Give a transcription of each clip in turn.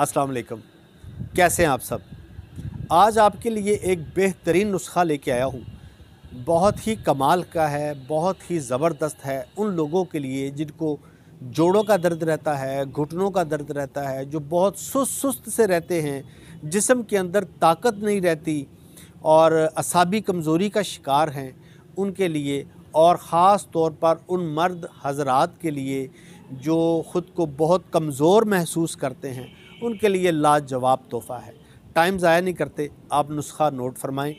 अस्सलाम वालेकुम कैसे हैं आप सब आज आपके लिए एक बेहतरीन नुस्खा लेके आया हूँ बहुत ही कमाल का है बहुत ही ज़बरदस्त है उन लोगों के लिए जिनको जोड़ों का दर्द रहता है घुटनों का दर्द रहता है जो बहुत सुस्त सुस्त से रहते हैं जिसम के अंदर ताकत नहीं रहती और असाबी कमज़ोरी का शिकार हैं उनके लिए और ख़ास तौर पर उन मर्द हजरात के लिए जो ख़ुद को बहुत कमज़ोर महसूस करते हैं उनके लिए लाजवाब तोहफ़ा है टाइम ज़ाया नहीं करते आप नुस्खा नोट फरमाएँ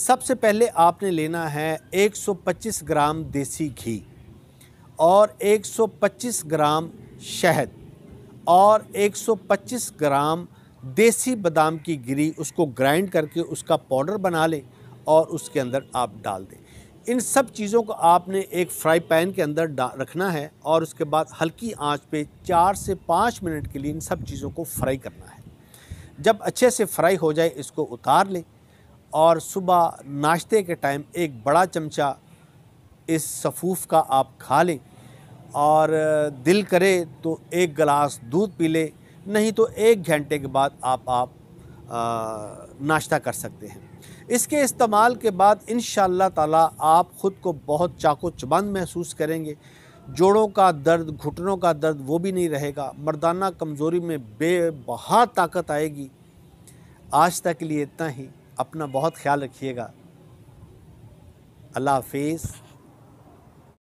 सबसे पहले आपने लेना है 125 ग्राम देसी घी और 125 ग्राम शहद और 125 ग्राम देसी बादाम की गिरी उसको ग्राइंड करके उसका पाउडर बना लें और उसके अंदर आप डाल दें इन सब चीज़ों को आपने एक फ्राई पैन के अंदर रखना है और उसके बाद हल्की आंच पे चार से पाँच मिनट के लिए इन सब चीज़ों को फ्राई करना है जब अच्छे से फ्राई हो जाए इसको उतार लें और सुबह नाश्ते के टाइम एक बड़ा चमचा इस सफ़ूफ का आप खा लें और दिल करे तो एक गिलास दूध पी लें नहीं तो एक घंटे के बाद आप आप नाश्ता कर सकते हैं इसके इस्तेमाल के बाद इन ताला आप ख़ुद को बहुत चाको चबंद महसूस करेंगे जोड़ों का दर्द घुटनों का दर्द वो भी नहीं रहेगा मर्दाना कमज़ोरी में बेबहा ताकत आएगी आज तक के लिए इतना ही अपना बहुत ख्याल रखिएगा अल्लाह हाफिज़